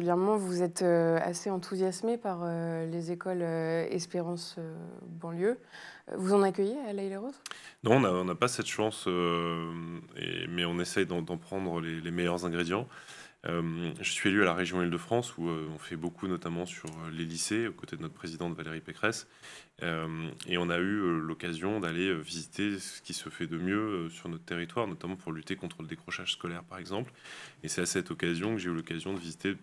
régulièrement, vous êtes euh, assez enthousiasmé par euh, les écoles euh, Espérance banlieue. Vous en accueillez à l'Aile Rose Non, on n'a pas cette chance, mais on essaye d'en prendre les, meilleurs ingrédients. je suis élu à la région Île-de-France où on fait beaucoup notamment sur les lycées aux côtés de notre présidente Valérie Pécresse et on a eu l'occasion d'aller visiter ce qui se fait de mieux sur notre territoire notamment pour lutter contre le décrochage scolaire par exemple et c'est à cette occasion que j'ai eu l'occasion de visiter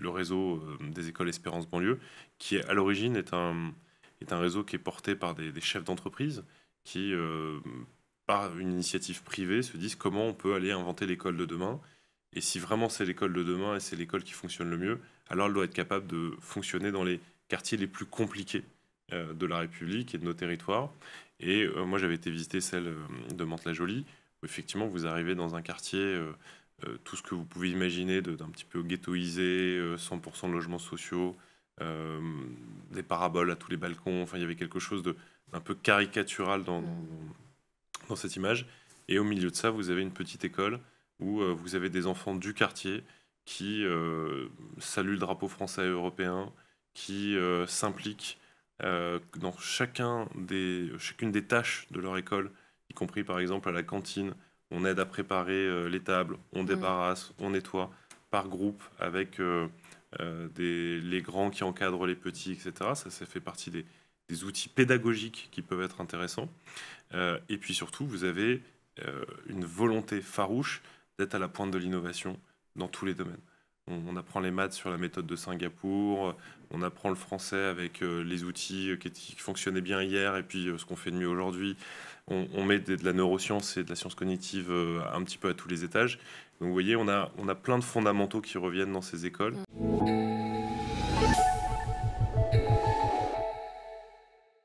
le réseau euh, des écoles Espérance Banlieue, qui à l'origine est un, est un réseau qui est porté par des, chefs d'entreprise qui, euh, par une initiative privée, se disent comment on peut aller inventer l'école de demain. Et si vraiment c'est l'école de demain et c'est l'école qui fonctionne le mieux, alors elle doit être capable de fonctionner dans les quartiers les plus compliqués euh, de la République et de nos territoires. Et moi, j'avais été visiter celle de Mantes-la-Jolie, où effectivement, vous arrivez dans un quartier euh, tout ce que vous pouvez imaginer d'un petit peu ghettoisé, 100% euh, de logements sociaux, euh, des paraboles à tous les balcons. Enfin, il y avait quelque chose d'un peu caricatural mm. dans, dans, cette image. Et au milieu de ça, vous avez une petite école où vous avez des enfants du quartier qui saluent le drapeau français et européen, qui s'impliquent dans chacun des, chacune des tâches de leur école, y compris par exemple à la cantine, on aide à préparer euh, les tables, on mm. débarrasse, on nettoie par groupe avec euh, euh, les grands qui encadrent les petits, etc. Ça, fait partie des, outils pédagogiques qui peuvent être intéressants. et puis surtout, vous avez une volonté farouche d'être à la pointe de l'innovation dans tous les domaines on, apprend les maths sur la méthode de Singapour, on apprend le français avec euh, les outils euh, qui, fonctionnaient bien hier et puis euh, ce qu'on fait de mieux aujourd'hui. On, met de, la neuroscience et de la science cognitive un petit peu à tous les étages. Donc vous voyez, on a, on a plein de fondamentaux qui reviennent dans ces écoles. Mm.